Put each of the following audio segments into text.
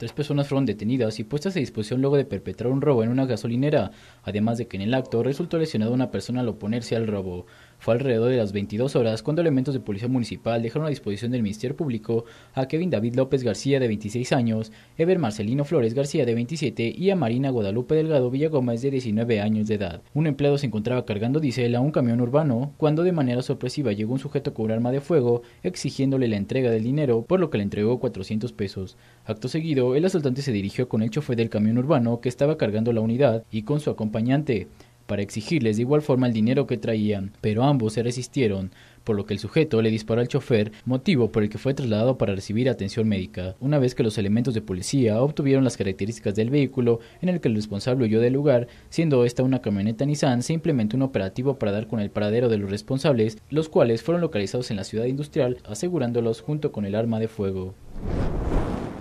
Tres personas fueron detenidas y puestas a disposición luego de perpetrar un robo en una gasolinera, además de que en el acto resultó lesionada una persona al oponerse al robo. Fue alrededor de las 22 horas cuando elementos de policía municipal dejaron a disposición del Ministerio Público a Kevin David López García de 26 años, Ever Marcelino Flores García de 27 y a Marina Guadalupe Delgado Villagómez de 19 años de edad. Un empleado se encontraba cargando diésel a un camión urbano cuando de manera sorpresiva llegó un sujeto con un arma de fuego exigiéndole la entrega del dinero, por lo que le entregó 400 pesos. Acto seguido, el asaltante se dirigió con el chofer del camión urbano que estaba cargando la unidad y con su acompañante para exigirles de igual forma el dinero que traían, pero ambos se resistieron, por lo que el sujeto le disparó al chofer, motivo por el que fue trasladado para recibir atención médica. Una vez que los elementos de policía obtuvieron las características del vehículo en el que el responsable huyó del lugar, siendo esta una camioneta Nissan, se implementó un operativo para dar con el paradero de los responsables, los cuales fueron localizados en la ciudad industrial, asegurándolos junto con el arma de fuego.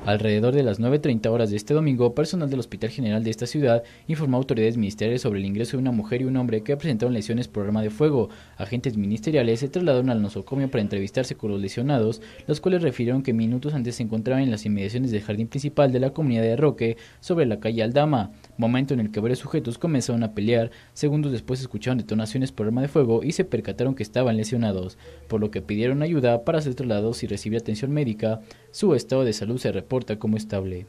Alrededor de las 9.30 horas de este domingo, personal del Hospital General de esta ciudad informó a autoridades ministeriales sobre el ingreso de una mujer y un hombre que presentaron lesiones por arma de fuego. Agentes ministeriales se trasladaron al nosocomio para entrevistarse con los lesionados, los cuales refirieron que minutos antes se encontraban en las inmediaciones del jardín principal de la comunidad de Roque, sobre la calle Aldama momento en el que varios sujetos comenzaron a pelear, segundos después escucharon detonaciones por arma de fuego y se percataron que estaban lesionados, por lo que pidieron ayuda para ser trasladados y recibir atención médica, su estado de salud se reporta como estable.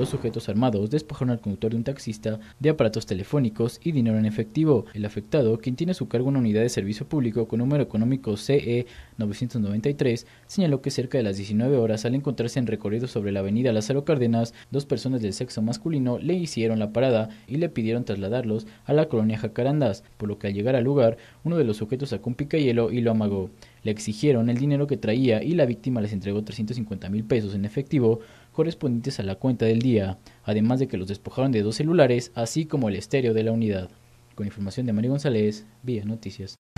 Dos sujetos armados despojaron al conductor de un taxista de aparatos telefónicos y dinero en efectivo. El afectado, quien tiene a su cargo una unidad de servicio público con número económico CE 993, señaló que cerca de las 19 horas, al encontrarse en recorrido sobre la avenida Lázaro Cárdenas, dos personas del sexo masculino le hicieron la parada y le pidieron trasladarlos a la colonia Jacarandas, por lo que al llegar al lugar, uno de los sujetos sacó un picayelo y lo amagó. Le exigieron el dinero que traía y la víctima les entregó 350 mil pesos en efectivo correspondientes a la cuenta del día, además de que los despojaron de dos celulares, así como el estéreo de la unidad. Con información de Mario González, vía Noticias.